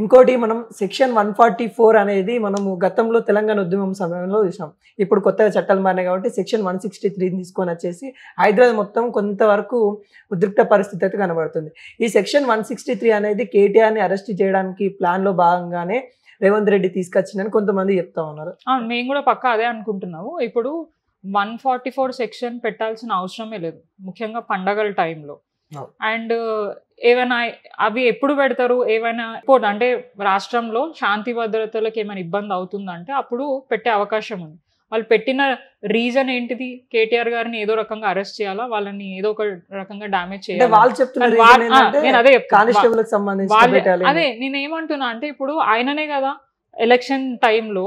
ఇంకోటి మనం section one forty four అనేది మనము గతంలో తెలంగాణ ఉద్యమం సమయంలో చూసాం ఇప్పుడు కొత్తగా చట్టాలు మారినాయి కాబట్టి సెక్షన్ వన్ సిక్స్టీ త్రీని తీసుకొని వచ్చేసి హైదరాబాద్ మొత్తం కొంతవరకు ఉద్రిక్త పరిస్థితి అయితే కనబడుతుంది ఈ సెక్షన్ వన్ సిక్స్టీ త్రీ అనేది కేటీఆర్ని అరెస్ట్ చేయడానికి ప్లాన్లో భాగంగానే రేవంత్ రెడ్డి తీసుకొచ్చిందని కొంతమంది చెప్తా ఉన్నారు మేము కూడా పక్క అదే అనుకుంటున్నాము ఇప్పుడు వన్ ఫార్టీ ఫోర్ సెక్షన్ పెట్టాల్సిన అవసరమే లేదు ముఖ్యంగా పండగల టైంలో అండ్ ఏమైనా అవి ఎప్పుడు పెడతారు ఏమైనా ఇప్పుడు అంటే రాష్ట్రంలో శాంతి భద్రతలకు ఏమైనా ఇబ్బంది అవుతుందంటే అప్పుడు పెట్టే అవకాశం ఉంది వాళ్ళు పెట్టిన రీజన్ ఏంటిది కేటీఆర్ గారిని ఏదో రకంగా అరెస్ట్ చేయాలా వాళ్ళని ఏదో ఒక రకంగా డామేజ్ చేయాలి వాళ్ళు చెప్తున్నారు అదే అదే నేను ఏమంటున్నా అంటే ఇప్పుడు ఆయననే కదా ఎలక్షన్ టైంలో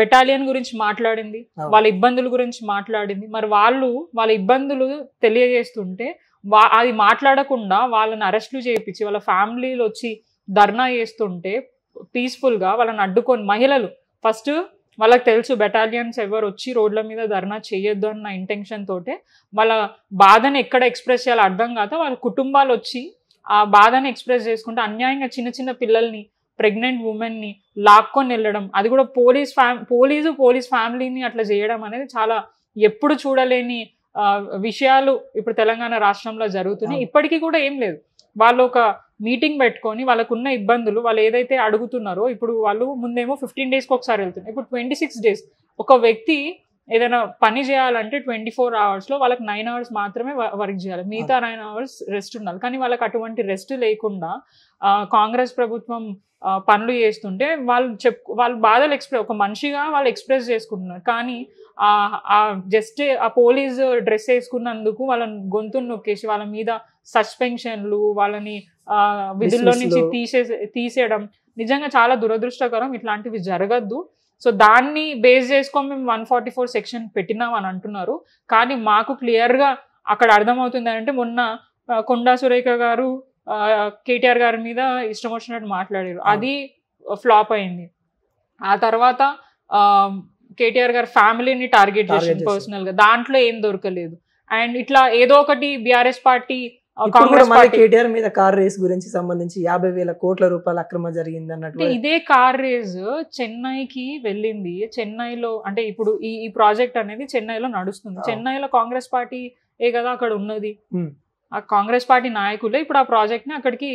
బెటాలియన్ గురించి మాట్లాడింది వాళ్ళ ఇబ్బందుల గురించి మాట్లాడింది మరి వాళ్ళు వాళ్ళ ఇబ్బందులు తెలియజేస్తుంటే వా అది మాట్లాడకుండా వాళ్ళని అరెస్టులు చేయించి వాళ్ళ ఫ్యామిలీలు వచ్చి ధర్నా చేస్తుంటే పీస్ఫుల్గా వాళ్ళని అడ్డుకొని మహిళలు ఫస్ట్ వాళ్ళకి తెలుసు బెటాలియన్స్ ఎవరు వచ్చి రోడ్ల మీద ధర్నా చేయొద్దు అన్న ఇంటెన్షన్ తోటే వాళ్ళ బాధను ఎక్కడ ఎక్స్ప్రెస్ చేయాలో అర్థం కాక వాళ్ళ కుటుంబాలు వచ్చి ఆ బాధను ఎక్స్ప్రెస్ చేసుకుంటే అన్యాయంగా చిన్న చిన్న పిల్లల్ని ప్రెగ్నెంట్ ఉమెన్ని లాక్కొని వెళ్ళడం అది కూడా పోలీస్ ఫ్యామ్ పోలీసు పోలీస్ ఫ్యామిలీని అట్లా చేయడం అనేది చాలా ఎప్పుడు చూడలేని విషయాలు ఇప్పుడు తెలంగాణ రాష్ట్రంలో జరుగుతున్నాయి ఇప్పటికీ కూడా ఏం లేదు వాళ్ళు ఒక మీటింగ్ పెట్టుకొని వాళ్ళకున్న ఇబ్బందులు వాళ్ళు ఏదైతే అడుగుతున్నారో ఇప్పుడు వాళ్ళు ముందేమో ఫిఫ్టీన్ డేస్కి ఒకసారి వెళ్తున్నారు ఇప్పుడు ట్వంటీ సిక్స్ డేస్ ఒక వ్యక్తి ఏదైనా పని చేయాలంటే ట్వంటీ ఫోర్ అవర్స్లో వాళ్ళకి నైన్ అవర్స్ మాత్రమే వర్క్ చేయాలి మిగతా నైన్ అవర్స్ రెస్ట్ ఉండాలి కానీ వాళ్ళకి అటువంటి రెస్ట్ లేకుండా కాంగ్రెస్ ప్రభుత్వం పనులు చేస్తుంటే వాళ్ళు చెప్ వాళ్ళు బాధలు ఎక్స్ప్రెస్ ఒక మనిషిగా వాళ్ళు ఎక్స్ప్రెస్ చేసుకుంటున్నారు కానీ ఆ జస్ట్ ఆ పోలీస్ డ్రెస్ వేసుకున్నందుకు వాళ్ళని గొంతు నొక్కేసి వాళ్ళ మీద సస్పెన్షన్లు వాళ్ళని విధుల్లో నుంచి తీసే తీసేయడం నిజంగా చాలా దురదృష్టకరం ఇట్లాంటివి జరగద్దు సో దాన్ని బేస్ చేసుకొని మేము వన్ ఫార్టీ ఫోర్ సెక్షన్ పెట్టినాం అని అంటున్నారు కానీ మాకు క్లియర్గా అక్కడ అర్థమవుతుంది అంటే మొన్న కొండా సురేఖ గారు కేటీఆర్ గారి మీద ఇష్టం వచ్చినట్టు మాట్లాడారు అది ఫ్లాప్ అయింది ఆ తర్వాత కేటీఆర్ గారు ఫ్యామిలీని టార్గెట్ చేసింది పర్సనల్గా దాంట్లో ఏం దొరకలేదు అండ్ ఇట్లా ఏదో ఒకటి బీఆర్ఎస్ పార్టీ కేటీఆర్ మీద కార్ రేస్ గురించి సంబంధించి యాభై వేల కోట్ల రూపాయల అక్రమ జరిగింది అన్నట్టు ఇదే కార్ రేస్ చెన్నైకి వెళ్ళింది చెన్నైలో అంటే ఇప్పుడు ఈ ఈ ప్రాజెక్ట్ అనేది చెన్నైలో నడుస్తుంది చెన్నైలో కాంగ్రెస్ పార్టీ ఏ కదా అక్కడ ఉన్నది ఆ కాంగ్రెస్ పార్టీ నాయకులే ఇప్పుడు ఆ ప్రాజెక్ట్ ని అక్కడికి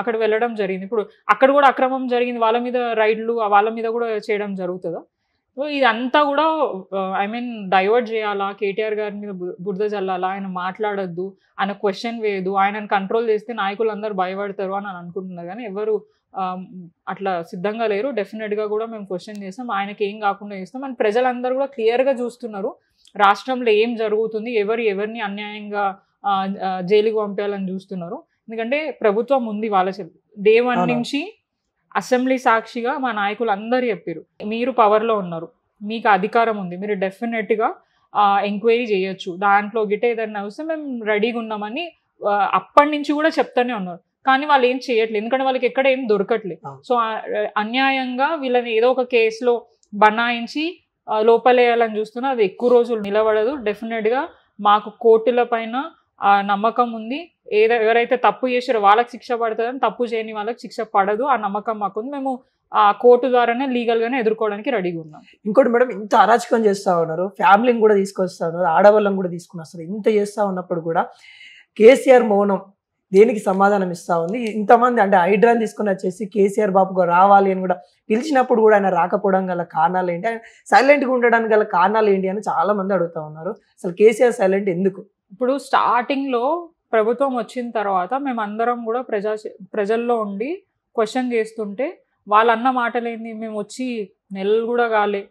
అక్కడ వెళ్ళడం జరిగింది ఇప్పుడు అక్కడ కూడా అక్రమం జరిగింది వాళ్ళ మీద రైడ్లు వాళ్ళ మీద కూడా చేయడం జరుగుతుందా సో ఇదంతా కూడా ఐ మీన్ డైవర్ట్ చేయాలా కేటీఆర్ గారి మీద బురద చల్లాలా ఆయన మాట్లాడద్దు ఆయన క్వశ్చన్ వేయదు ఆయనను కంట్రోల్ చేస్తే నాయకులందరూ భయపడతారు అని అనుకుంటున్నారు కానీ ఎవరు అట్లా సిద్ధంగా లేరు డెఫినెట్గా కూడా మేము క్వశ్చన్ చేస్తాం ఆయనకి ఏం కాకుండా చేస్తాం అండ్ ప్రజలందరూ కూడా క్లియర్గా చూస్తున్నారు రాష్ట్రంలో ఏం జరుగుతుంది ఎవరు ఎవరిని అన్యాయంగా జైలుకి పంపించాలని చూస్తున్నారు ఎందుకంటే ప్రభుత్వం ఉంది వాళ్ళ డే వన్ నుంచి అసెంబ్లీ సాక్షిగా మా నాయకులు అందరు చెప్పారు మీరు పవర్లో ఉన్నారు మీకు అధికారం ఉంది మీరు డెఫినెట్గా ఎంక్వైరీ చేయొచ్చు దాంట్లో గిట్ట ఏదైనా వస్తే మేము రెడీగా ఉన్నామని అప్పటి నుంచి కూడా చెప్తానే ఉన్నారు కానీ వాళ్ళు ఏం చేయట్లేదు ఎందుకంటే వాళ్ళకి ఎక్కడ ఏం దొరకట్లేదు సో అన్యాయంగా వీళ్ళని ఏదో ఒక కేసులో బనాయించి లోపలేయాలని చూస్తున్నా అది ఎక్కువ రోజులు నిలబడదు డెఫినెట్గా మాకు కోర్టుల పైన నమ్మకం ఉంది ఏదో ఎవరైతే తప్పు చేసారో వాళ్ళకి శిక్ష పడుతుందని తప్పు చేయని వాళ్ళకి శిక్ష పడదు ఆ నమ్మకం మాకుంది మేము ఆ కోర్టు ద్వారానే లీగల్గానే ఎదుర్కోవడానికి రెడీగా ఉన్నాం ఇంకోటి మేడం ఇంత అరాచకం చేస్తూ ఉన్నారు ఫ్యామిలీని కూడా తీసుకొస్తా ఉన్నారు ఆడవాళ్ళని కూడా తీసుకుని వస్తారు ఇంత చేస్తూ ఉన్నప్పుడు కూడా కేసీఆర్ మౌనం దేనికి సమాధానం ఇస్తా ఉంది ఇంతమంది అంటే హైడ్రాన్ తీసుకుని వచ్చేసి కేసీఆర్ బాబు రావాలి అని కూడా పిలిచినప్పుడు కూడా ఆయన రాకపోవడం గల కారణాలు ఏంటి ఆయన సైలెంట్గా ఉండడానికి గల కారణాలు ఏంటి అని చాలా మంది అడుగుతా ఉన్నారు అసలు కేసీఆర్ సైలెంట్ ఎందుకు ఇప్పుడు స్టార్టింగ్లో ప్రభుత్వం వచ్చిన తర్వాత మేమందరం కూడా ప్రజా ప్రజల్లో ఉండి క్వశ్చన్ చేస్తుంటే వాళ్ళు అన్న మాటలేంది మేము వచ్చి నెలలు కూడా కాలే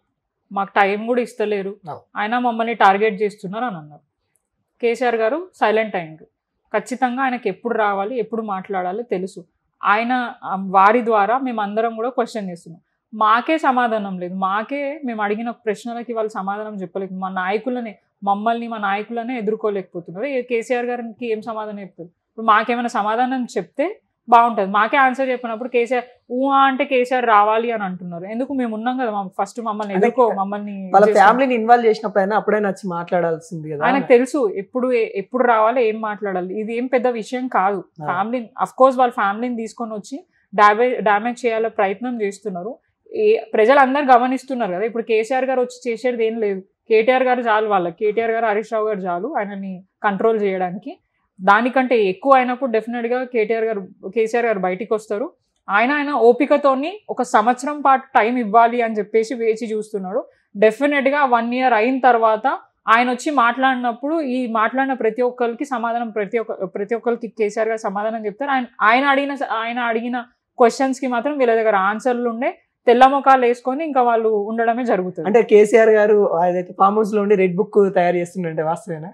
మాకు టైం కూడా ఇస్తలేరు ఆయన మమ్మల్ని టార్గెట్ చేస్తున్నారు అని అన్నారు కేసీఆర్ గారు సైలెంట్ అయ్యారు ఖచ్చితంగా ఆయనకు ఎప్పుడు రావాలి ఎప్పుడు మాట్లాడాలో తెలుసు ఆయన వారి ద్వారా మేమందరం కూడా క్వశ్చన్ చేస్తున్నాం మాకే సమాధానం లేదు మాకే మేము అడిగిన ప్రశ్నలకి వాళ్ళు సమాధానం చెప్పలేదు మా నాయకులనే మమ్మల్ని మా నాయకులనే ఎదుర్కోలేకపోతున్నారు కేసీఆర్ గారికి ఏం సమాధానం చెప్తారు ఇప్పుడు మాకేమైనా సమాధానం చెప్తే బాగుంటుంది మాకే ఆన్సర్ చెప్పినప్పుడు కేసీఆర్ ఊహా అంటే కేసీఆర్ రావాలి అని అంటున్నారు ఎందుకు మేము ఉన్నాం కదా ఫస్ట్ మమ్మల్ని ఎదుర్కో మమ్మల్ని వాళ్ళ ఫ్యామిలీని ఇన్వాల్వ్ చేసినప్పుడైనా అప్పుడే నచ్చి మాట్లాడాల్సింది కదా ఆయనకు తెలుసు ఎప్పుడు ఎప్పుడు రావాలి ఏం మాట్లాడాలి ఇది ఏం పెద్ద విషయం కాదు ఫ్యామిలీ అఫ్ కోర్స్ వాళ్ళ ఫ్యామిలీని తీసుకొని వచ్చి డామేజ్ డామేజ్ చేయాల ప్రయత్నం చేస్తున్నారు ఏ ప్రజలందరూ గమనిస్తున్నారు కదా ఇప్పుడు కేసీఆర్ గారు వచ్చి చేసేది ఏం లేదు కేటీఆర్ గారు చాలు వాళ్ళకి కేటీఆర్ గారు హరీష్ రావు గారు చాలు ఆయనని కంట్రోల్ చేయడానికి దానికంటే ఎక్కువ అయినప్పుడు డెఫినెట్గా కేటీఆర్ గారు కేసీఆర్ గారు బయటికి వస్తారు ఆయన ఆయన ఓపికతోని ఒక సంవత్సరం పాటు టైం ఇవ్వాలి అని చెప్పేసి వేచి చూస్తున్నాడు డెఫినెట్గా వన్ ఇయర్ అయిన తర్వాత ఆయన వచ్చి మాట్లాడినప్పుడు ఈ మాట్లాడిన ప్రతి ఒక్కరికి సమాధానం ప్రతి ఒక్క ప్రతి ఒక్కరికి కేసీఆర్ గారు సమాధానం చెప్తారు ఆయన ఆయన అడిగిన ఆయన అడిగిన క్వశ్చన్స్కి మాత్రం వీళ్ళ దగ్గర ఆన్సర్లు ఉండే తెల్ల ముఖాలు వేసుకొని ఇంకా వాళ్ళు ఉండడమే జరుగుతుంది అంటే కేసీఆర్ గారు ఫామ్ హౌస్ లో ఉండి రెడ్ బుక్ తయారు చేస్తుండే వాస్తవేనా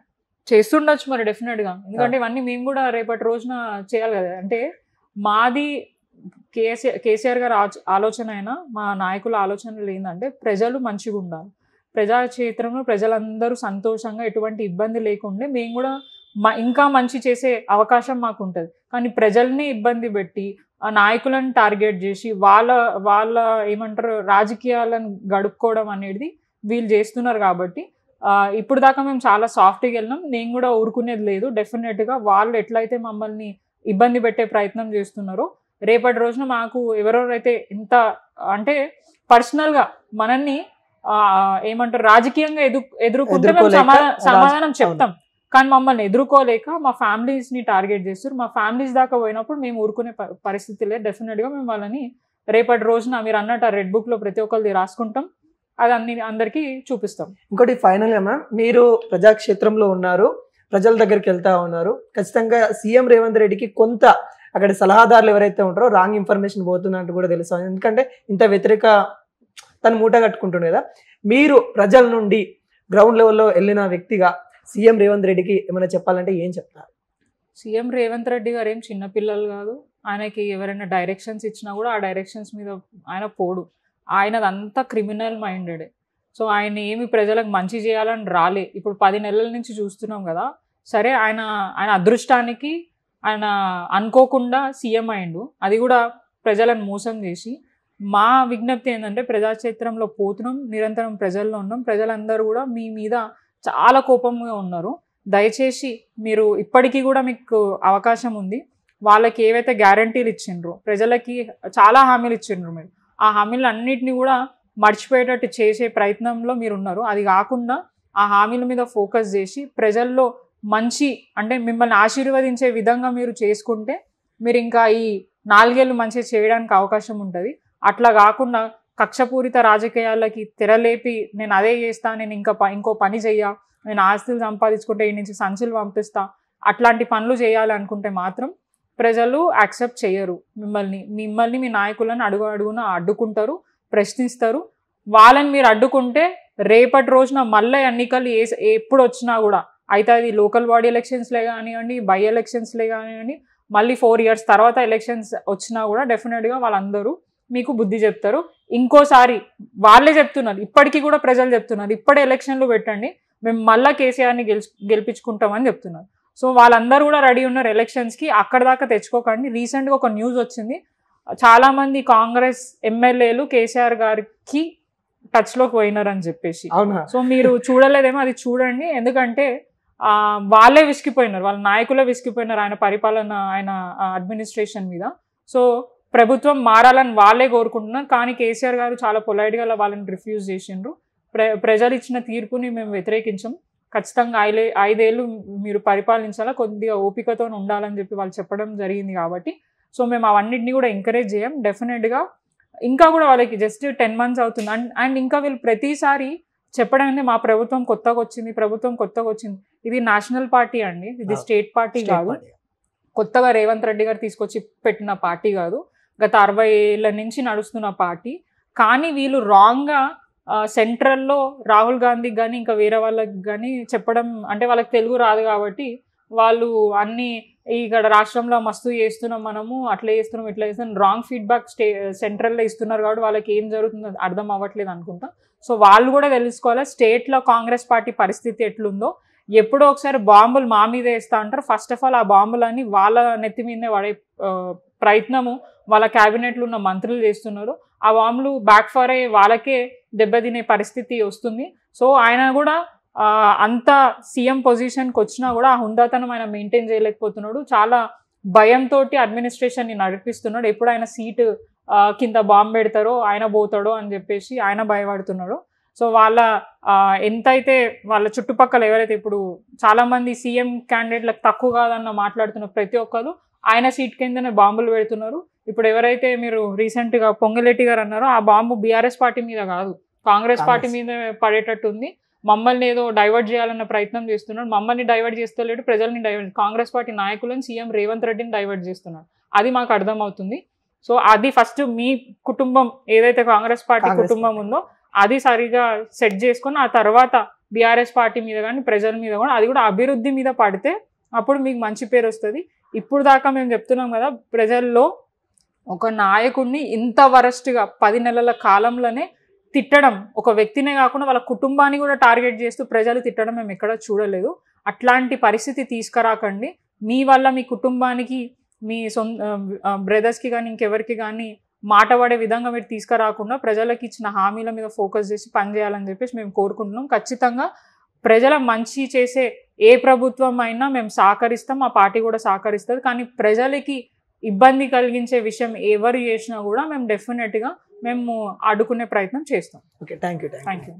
చేస్తుండొచ్చు మరి డెఫినెట్ గా ఎందుకంటే ఇవన్నీ మేము కూడా రేపటి రోజున చేయాలి కదా అంటే మాది కేసీఆర్ కేసీఆర్ గారు ఆలోచన అయినా మా నాయకుల ఆలోచనలు ఏంటంటే ప్రజలు మంచిగా ఉండాలి ప్రజా ప్రజాక్షేత్రంలో ప్రజలందరూ సంతోషంగా ఎటువంటి ఇబ్బంది లేకుండా మేము కూడా ఇంకా మంచి చేసే అవకాశం మాకు ఉంటుంది కానీ ప్రజల్ని ఇబ్బంది పెట్టి నాయకులను టార్గెట్ చేసి వాళ్ళ వాళ్ళ ఏమంటారు రాజకీయాలను గడుపుకోవడం అనేది వీళ్ళు చేస్తున్నారు కాబట్టి ఇప్పుడు దాకా మేము చాలా సాఫ్ట్గా వెళ్ళినాం నేను కూడా ఊరుకునేది లేదు డెఫినెట్గా వాళ్ళు ఎట్లయితే మమ్మల్ని ఇబ్బంది పెట్టే ప్రయత్నం చేస్తున్నారో రేపటి రోజున మాకు ఎవరెవరైతే ఇంత అంటే పర్సనల్గా మనల్ని ఏమంటారు రాజకీయంగా ఎదు ఎదుర్కొంటే సమాధానం చెప్తాం కానీ మమ్మల్ని ఎదుర్కోలేక మా ఫ్యామిలీస్ని టార్గెట్ చేస్తారు మా ఫ్యామిలీస్ దాకా పోయినప్పుడు మేము ఊరుకునే పరిస్థితి లేదు డెఫినెట్గా మేము వాళ్ళని రేపటి రోజున మీరు అన్నట్టు ఆ రెడ్ బుక్లో ప్రతి ఒక్కరిది రాసుకుంటాం అది అన్ని అందరికీ చూపిస్తాం ఇంకోటి ఫైనల్ మ్యామ్ మీరు ప్రజాక్షేత్రంలో ఉన్నారు ప్రజల దగ్గరికి వెళ్తా ఉన్నారు ఖచ్చితంగా సీఎం రేవంత్ రెడ్డికి కొంత అక్కడ సలహాదారులు ఎవరైతే ఉంటారో రాంగ్ ఇన్ఫర్మేషన్ పోతుందంటూ కూడా తెలుసు ఎందుకంటే ఇంత వ్యతిరేక తను మూట కట్టుకుంటుండే కదా మీరు ప్రజల నుండి గ్రౌండ్ లెవెల్లో వెళ్ళిన వ్యక్తిగా సీఎం రేవంత్ రెడ్డికి ఏమైనా చెప్పాలంటే ఏం చెప్తారు సీఎం రేవంత్ రెడ్డి గారు ఏం చిన్నపిల్లలు కాదు ఆయనకి ఎవరైనా డైరెక్షన్స్ ఇచ్చినా కూడా ఆ డైరెక్షన్స్ మీద ఆయన పోడు ఆయనదంతా క్రిమినల్ మైండెడ్ సో ఆయన ఏమి ప్రజలకు మంచి చేయాలని రాలే ఇప్పుడు పది నెలల నుంచి చూస్తున్నాం కదా సరే ఆయన ఆయన అదృష్టానికి ఆయన అనుకోకుండా సీఎం అయిండు అది కూడా ప్రజలను మోసం చేసి మా విజ్ఞప్తి ఏంటంటే ప్రజాక్షేత్రంలో పోతున్నాం నిరంతరం ప్రజల్లో ఉన్నాం ప్రజలందరూ కూడా మీ మీద చాలా కోపంగా ఉన్నారు దయచేసి మీరు ఇప్పటికీ కూడా మీకు అవకాశం ఉంది వాళ్ళకి ఏవైతే గ్యారంటీలు ఇచ్చిండ్రో ప్రజలకి చాలా హామీలు ఇచ్చిండ్రు మీరు ఆ హామీలు అన్నిటిని కూడా మర్చిపోయేటట్టు చేసే ప్రయత్నంలో మీరు ఉన్నారు అది కాకుండా ఆ హామీల మీద ఫోకస్ చేసి ప్రజల్లో మంచి అంటే మిమ్మల్ని ఆశీర్వదించే విధంగా మీరు చేసుకుంటే మీరు ఇంకా ఈ నాలుగేళ్ళు మంచిగా చేయడానికి అవకాశం ఉంటుంది అట్లా కాకుండా కక్షపూరిత రాజకీయాలకి తెరలేపి నేను అదే చేస్తా నేను ఇంకా ఇంకో పని చెయ్యా నేను ఆస్తులు సంపాదించుకుంటే ఈ నుంచి సంచులు పంపిస్తా అట్లాంటి పనులు చేయాలనుకుంటే మాత్రం ప్రజలు యాక్సెప్ట్ చేయరు మిమ్మల్ని మిమ్మల్ని మీ నాయకులను అడుగు అడుగున అడ్డుకుంటారు ప్రశ్నిస్తారు వాళ్ళని మీరు అడ్డుకుంటే రేపటి రోజున మళ్ళీ ఎన్నికలు ఏ ఎప్పుడు వచ్చినా కూడా అయితే అది లోకల్ బాడీ ఎలక్షన్స్లే కానివ్వండి బై ఎలక్షన్స్లే కానివ్వండి మళ్ళీ ఫోర్ ఇయర్స్ తర్వాత ఎలక్షన్స్ వచ్చినా కూడా డెఫినెట్గా వాళ్ళందరూ మీకు బుద్ధి చెప్తారు ఇంకోసారి వాళ్ళే చెప్తున్నారు ఇప్పటికీ కూడా ప్రజలు చెప్తున్నారు ఇప్పుడే ఎలక్షన్లు పెట్టండి మేము మళ్ళా కేసీఆర్ని గెలిచి గెలిపించుకుంటామని చెప్తున్నారు సో వాళ్ళందరూ కూడా రెడీ ఉన్నారు ఎలక్షన్స్కి అక్కడ దాకా తెచ్చుకోకండి రీసెంట్గా ఒక న్యూస్ వచ్చింది చాలామంది కాంగ్రెస్ ఎమ్మెల్యేలు కేసీఆర్ గారికి టచ్లోకి పోయినారని చెప్పేసి సో మీరు చూడలేదేమో అది చూడండి ఎందుకంటే వాళ్ళే విసిగిపోయినారు వాళ్ళ నాయకులే విసిగిపోయినారు ఆయన పరిపాలన ఆయన అడ్మినిస్ట్రేషన్ మీద సో ప్రభుత్వం మారాలని వాళ్ళే కోరుకుంటున్నారు కానీ కేసీఆర్ గారు చాలా పొలైట్గా వాళ్ళని రిఫ్యూజ్ చేసిండ్రు ప్ర ప్రజలు ఇచ్చిన తీర్పుని మేము వ్యతిరేకించాం ఖచ్చితంగా ఐదే ఐదేళ్ళు మీరు పరిపాలించాలా కొద్దిగా ఓపికతో ఉండాలని చెప్పి వాళ్ళు చెప్పడం జరిగింది కాబట్టి సో మేము అవన్నిటిని కూడా ఎంకరేజ్ చేయం డెఫినెట్గా ఇంకా కూడా వాళ్ళకి జస్ట్ టెన్ మంత్స్ అవుతుంది అండ్ అండ్ ఇంకా వీళ్ళు ప్రతిసారి చెప్పడం మా ప్రభుత్వం కొత్తగా వచ్చింది ప్రభుత్వం కొత్తగా వచ్చింది ఇది నేషనల్ పార్టీ అండి ఇది స్టేట్ పార్టీ కాదు కొత్తగా రేవంత్ రెడ్డి గారు తీసుకొచ్చి పెట్టిన పార్టీ కాదు గత అరవై ఏళ్ళ నుంచి నడుస్తున్న పార్టీ కానీ వీళ్ళు రాంగ్గా సెంట్రల్లో రాహుల్ గాంధీకి కానీ ఇంకా వేరే వాళ్ళకి కానీ చెప్పడం అంటే వాళ్ళకి తెలుగు రాదు కాబట్టి వాళ్ళు అన్ని ఇక్కడ రాష్ట్రంలో మస్తు చేస్తున్నాం మనము అట్లా చేస్తున్నాం ఇట్లా చేస్తున్నాం రాంగ్ ఫీడ్బ్యాక్ స్టే సెంట్రల్లో ఇస్తున్నారు కాబట్టి వాళ్ళకి ఏం జరుగుతుందో అర్థం అవ్వట్లేదు అనుకుంటాం సో వాళ్ళు కూడా తెలుసుకోవాలి స్టేట్లో కాంగ్రెస్ పార్టీ పరిస్థితి ఎట్లుందో ఎప్పుడో ఒకసారి బాంబులు మా మీద వేస్తా అంటారు ఫస్ట్ ఆఫ్ ఆల్ ఆ బాంబులన్నీ వాళ్ళ నెత్తి మీదనే పడే ప్రయత్నము వాళ్ళ క్యాబినెట్లు ఉన్న మంత్రులు చేస్తున్నారు ఆ వాములు బ్యాక్ ఫైర్ అయ్యి వాళ్ళకే దెబ్బతినే పరిస్థితి వస్తుంది సో ఆయన కూడా అంత సీఎం పొజిషన్కి వచ్చినా కూడా ఆ హుందాతనం ఆయన మెయింటైన్ చేయలేకపోతున్నాడు చాలా భయంతో అడ్మినిస్ట్రేషన్ని నడిపిస్తున్నాడు ఎప్పుడు ఆయన సీటు కింద బాంబు పెడతారో ఆయన పోతాడో అని చెప్పేసి ఆయన భయపడుతున్నాడు సో వాళ్ళ ఎంతైతే వాళ్ళ చుట్టుపక్కల ఎవరైతే ఇప్పుడు చాలామంది సీఎం క్యాండిడేట్లకు తక్కువ కాదన్న మాట్లాడుతున్న ప్రతి ఒక్కరు ఆయన సీట్ కిందనే బాంబులు పెడుతున్నారు ఇప్పుడు ఎవరైతే మీరు రీసెంట్ గా గారు అన్నారో ఆ బాంబు బీఆర్ఎస్ పార్టీ మీద కాదు కాంగ్రెస్ పార్టీ మీద పడేటట్టు ఉంది మమ్మల్ని ఏదో డైవర్ట్ చేయాలన్న ప్రయత్నం చేస్తున్నాడు మమ్మల్ని డైవర్ట్ చేస్తలేడు ప్రజల్ని డైవర్ట్ కాంగ్రెస్ పార్టీ నాయకులను సీఎం రేవంత్ రెడ్డిని డైవర్ట్ చేస్తున్నాడు అది మాకు అర్థమవుతుంది సో అది ఫస్ట్ మీ కుటుంబం ఏదైతే కాంగ్రెస్ పార్టీ కుటుంబం ఉందో అది సరిగా సెట్ చేసుకొని ఆ తర్వాత బీఆర్ఎస్ పార్టీ మీద కానీ ప్రజల మీద కూడా అది కూడా అభివృద్ధి మీద పడితే అప్పుడు మీకు మంచి పేరు వస్తుంది ఇప్పుడు దాకా మేము చెప్తున్నాం కదా ప్రజల్లో ఒక నాయకుడిని ఇంత వరస్ట్గా పది నెలల కాలంలోనే తిట్టడం ఒక వ్యక్తినే కాకుండా వాళ్ళ కుటుంబాన్ని కూడా టార్గెట్ చేస్తూ ప్రజలు తిట్టడం మేము ఎక్కడ చూడలేదు అట్లాంటి పరిస్థితి తీసుకురాకండి మీ వల్ల మీ కుటుంబానికి మీ సొంత బ్రదర్స్కి కానీ ఇంకెవరికి కానీ మాట పడే విధంగా మీరు తీసుకురాకుండా ప్రజలకు ఇచ్చిన హామీల మీద ఫోకస్ చేసి పనిచేయాలని చెప్పేసి మేము కోరుకుంటున్నాం ఖచ్చితంగా ప్రజల మంచి చేసే ఏ ప్రభుత్వం అయినా మేము సహకరిస్తాం మా పార్టీ కూడా సహకరిస్తుంది కానీ ప్రజలకి ఇబ్బంది కలిగించే విషయం ఎవరు చేసినా కూడా మేము డెఫినెట్గా మేము ఆడుకునే ప్రయత్నం చేస్తాం okay thank you thank you